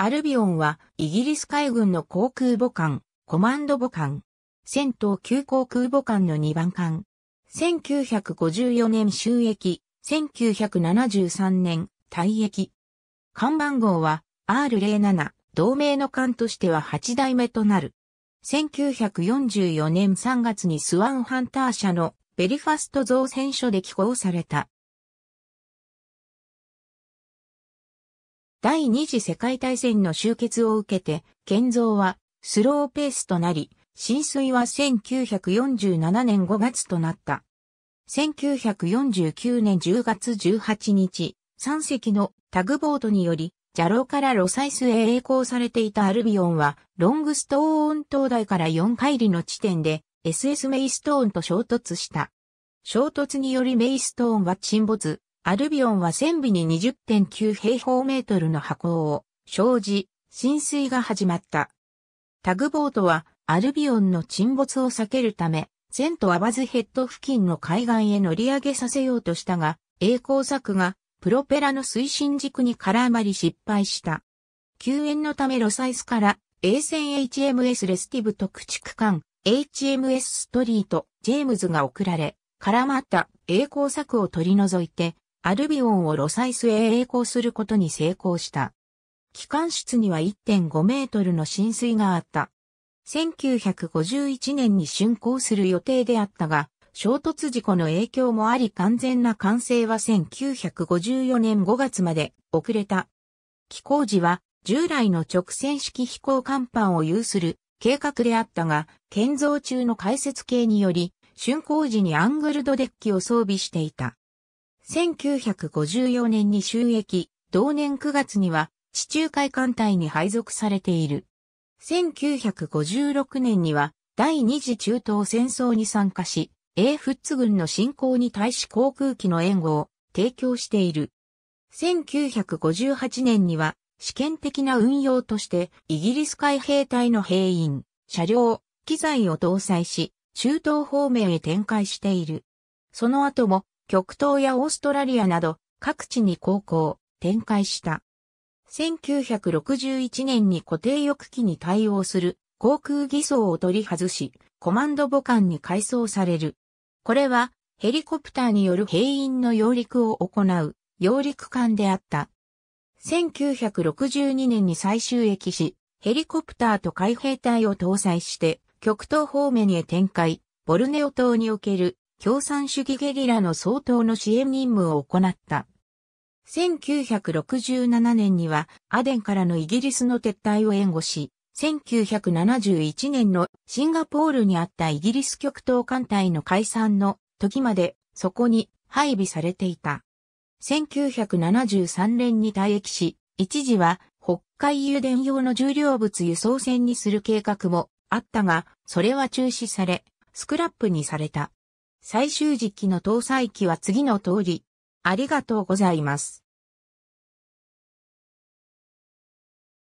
アルビオンはイギリス海軍の航空母艦、コマンド母艦、戦闘級航空母艦の2番艦。1954年収益、1973年退役。艦番号は R07、同盟の艦としては8代目となる。1944年3月にスワンハンター社のベリファスト造船所で寄港された。第二次世界大戦の終結を受けて、建造はスローペースとなり、浸水は1947年5月となった。1949年10月18日、3隻のタグボートにより、ジャロからロサイスへ栄光されていたアルビオンは、ロングストーン灯台から4海里の地点で、SS メイストーンと衝突した。衝突によりメイストーンは沈没、アルビオンは船尾に20.9平方メートルの箱を生じ、浸水が始まった。タグボートはアルビオンの沈没を避けるため、セとアバズヘッド付近の海岸へ乗り上げさせようとしたが、栄光作がプロペラの推進軸に絡まり失敗した。救援のためロサイスから衛線 HMS レスティブ特駆逐艦 HMS ストリート、ジェームズが送られ、絡まった栄光作を取り除いて、アルビオンをロサイスへ栄光することに成功した。機関室には1.5メートルの浸水があった。1951年に竣工する予定であったが、衝突事故の影響もあり完全な完成は1954年5月まで遅れた。機構時は従来の直線式飛行甲板を有する計画であったが、建造中の解説系により、竣工時にアングルドデッキを装備していた。1954年に収益、同年9月には地中海艦隊に配属されている。1956年には第二次中東戦争に参加し、英仏軍の侵攻に対し航空機の援護を提供している。1958年には試験的な運用としてイギリス海兵隊の兵員、車両、機材を搭載し、中東方面へ展開している。その後も極東やオーストラリアなど各地に航行、展開した。1961年に固定翼機に対応する航空偽装を取り外し、コマンド母艦に改装される。これはヘリコプターによる兵員の揚陸を行う揚陸艦であった。1962年に最終駅し、ヘリコプターと海兵隊を搭載して、極東方面へ展開、ボルネオ島における共産主義ゲリラの総統の支援任務を行った。1967年にはアデンからのイギリスの撤退を援護し、1971年のシンガポールにあったイギリス極東艦隊の解散の時までそこに配備されていた。1973年に退役し、一時は北海油田用の重量物輸送船にする計画もあったが、それは中止され、スクラップにされた。最終時期の搭載機は次の通り、ありがとうございます。